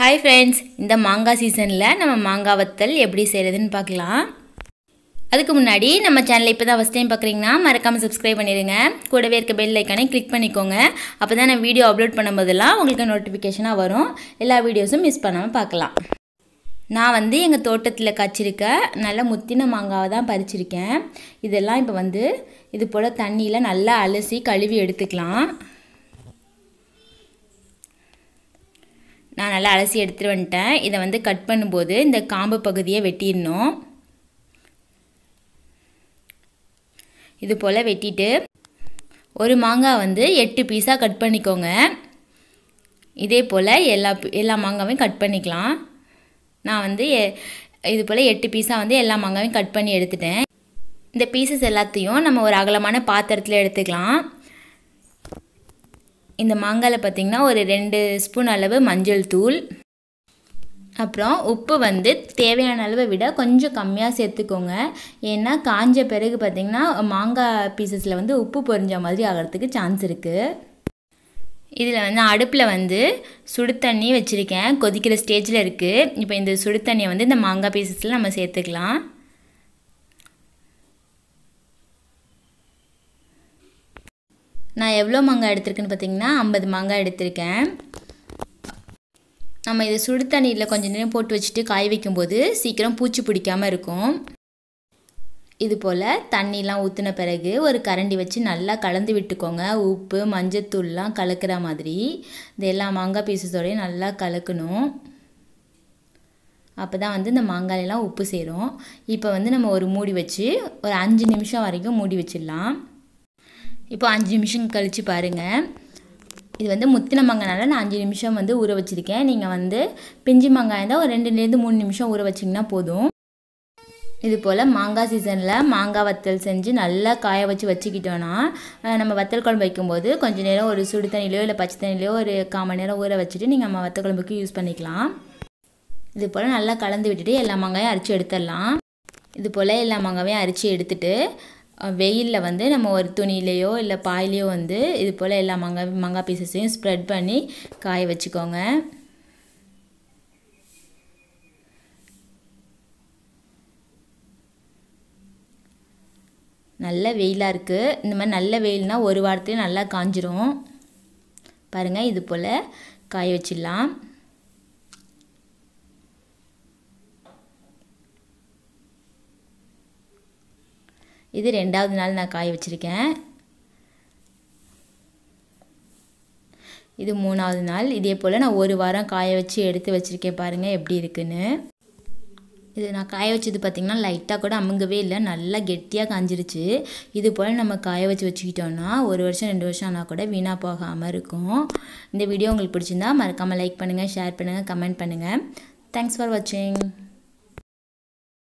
hi friends இந்த மாங்காய் சீசனில் நம்ம மாங்காய் வத்தல் எப்படி செய்கிறதுன்னு பார்க்கலாம் அதுக்கு முன்னாடி நம்ம சேனலை இப்போ தான் ஃபஸ்ட் டைம் பார்க்குறீங்கன்னா மறக்காமல் சப்ஸ்கிரைப் பண்ணிடுங்க கூடவே இருக்க பெல் ஐக்கானே கிளிக் பண்ணிக்கோங்க அப்போ தான் நான் வீடியோ அப்லோட் பண்ணும்போதெல்லாம் உங்களுக்கு நோட்டிஃபிகேஷனாக வரும் எல்லா வீடியோஸும் மிஸ் பண்ணாமல் பார்க்கலாம் நான் வந்து எங்கள் தோட்டத்தில் காய்ச்சிருக்க நல்லா முத்தின மாங்காவை தான் பறிச்சிருக்கேன் இதெல்லாம் இப்போ வந்து இது போல் தண்ணியில் நல்லா அலசி கழுவி எடுத்துக்கலாம் நான் நல்லா அலசி எடுத்துகிட்டு வந்துட்டேன் இதை வந்து கட் பண்ணும்போது இந்த காம்பு பகுதியை வெட்டிடணும் இது போல் வெட்டிட்டு ஒரு மாங்காய் வந்து எட்டு பீஸாக கட் பண்ணிக்கோங்க இதே போல் எல்லா எல்லா மாங்காயும் கட் பண்ணிக்கலாம் நான் வந்து இது போல் எட்டு பீஸாக வந்து எல்லா மாங்காயும் கட் பண்ணி எடுத்துட்டேன் இந்த பீசஸ் எல்லாத்தையும் நம்ம ஒரு அகலமான பாத்திரத்தில் எடுத்துக்கலாம் இந்த மாங்காயில் பார்த்தீங்கன்னா ஒரு ரெண்டு ஸ்பூன் அளவு மஞ்சள் தூள் அப்புறம் உப்பு வந்து தேவையான அளவை விட கொஞ்சம் கம்மியாக சேர்த்துக்கோங்க ஏன்னா காஞ்ச பிறகு பார்த்திங்கன்னா மாங்காய் பீசஸில் வந்து உப்பு பொறிஞ்ச மாதிரி ஆகிறதுக்கு சான்ஸ் இருக்குது இதில் வந்து அடுப்பில் வந்து சுடு தண்ணி வச்சுருக்கேன் கொதிக்கிற ஸ்டேஜில் இருக்குது இப்போ இந்த சுடு தண்ணியை வந்து இந்த மாங்காய் பீசஸில் நம்ம சேர்த்துக்கலாம் நான் எவ்வளோ மாங்காய் எடுத்திருக்கேன்னு பார்த்தீங்கன்னா ஐம்பது மாங்காய் எடுத்திருக்கேன் நம்ம இதை சுடு தண்ணியில் கொஞ்சம் நேரம் போட்டு வச்சுட்டு காய வைக்கும்போது சீக்கிரம் பூச்சி பிடிக்காமல் இருக்கும் இது போல் தண்ணிலாம் ஊற்றின பிறகு ஒரு கரண்டி வச்சு நல்லா கலந்து விட்டுக்கோங்க உப்பு மஞ்சத்தூள்லாம் கலக்கிற மாதிரி இது எல்லா மாங்காய் பீசஸோடையும் நல்லா கலக்கணும் அப்போ தான் வந்து இந்த மாங்காயெல்லாம் உப்பு சேரும் இப்போ வந்து நம்ம ஒரு மூடி வச்சு ஒரு அஞ்சு நிமிஷம் வரைக்கும் மூடி வச்சிடலாம் இப்போ அஞ்சு நிமிஷம் கழித்து பாருங்கள் இது வந்து முத்தின மங்காய்னால நான் அஞ்சு நிமிஷம் வந்து ஊற வச்சுருக்கேன் நீங்கள் வந்து பிஞ்சு மங்காய் தான் ஒரு ரெண்டுலேருந்து மூணு நிமிஷம் ஊற வச்சிங்கன்னா போதும் இது போல் மாங்காய் சீசனில் மாங்காய் வத்தல் செஞ்சு நல்லா காய வச்சு வச்சுக்கிட்டோன்னா நம்ம வத்தல் குழம்பு வைக்கும்போது கொஞ்சம் நேரம் ஒரு சுடு தண்ணிலையோ இல்லை பச்சை தண்ணிலையோ ஒரு கால் மணி நேரம் ஊற வச்சுட்டு நீங்கள் நம்ம வத்தல் குழம்புக்கு யூஸ் பண்ணிக்கலாம் இது போல் நல்லா கலந்து விட்டுட்டு எல்லா மாங்காயும் அரைச்சி எடுத்துடலாம் இது போல் எல்லா மாங்காயும் அரிச்சு எடுத்துட்டு வெயிலில் வந்து நம்ம ஒரு துணியிலையோ இல்லை பாயிலையோ வந்து இது போல் எல்லா மங்கா மங்காய் பீசஸையும் ஸ்ப்ரெட் பண்ணி காய வச்சுக்கோங்க நல்ல வெயிலாக இருக்குது இந்த மாதிரி நல்ல வெயில்னால் ஒரு வாரத்துலேயும் நல்லா காஞ்சிரும் பாருங்கள் இது போல் காய வச்சிடலாம் இது ரெண்டாவது நாள் நான் காய வச்சுருக்கேன் இது மூணாவது நாள் இதே போல் நான் ஒரு வாரம் காய வச்சு எடுத்து வச்சுருக்கேன் பாருங்கள் எப்படி இருக்குன்னு இது நான் காய வச்சது பார்த்திங்கன்னா லைட்டாக கூட அமுங்கவே இல்லை நல்லா கெட்டியாக காஞ்சிருச்சு இது போல் நம்ம காய வச்சு வச்சுக்கிட்டோன்னா ஒரு வருஷம் ரெண்டு வருஷம் ஆனால் கூட வீணாக போகாமல் இருக்கும் இந்த வீடியோ உங்களுக்கு பிடிச்சிருந்தா மறக்காமல் லைக் பண்ணுங்கள் ஷேர் பண்ணுங்கள் கமெண்ட் பண்ணுங்கள் தேங்க்ஸ் ஃபார் வாட்சிங்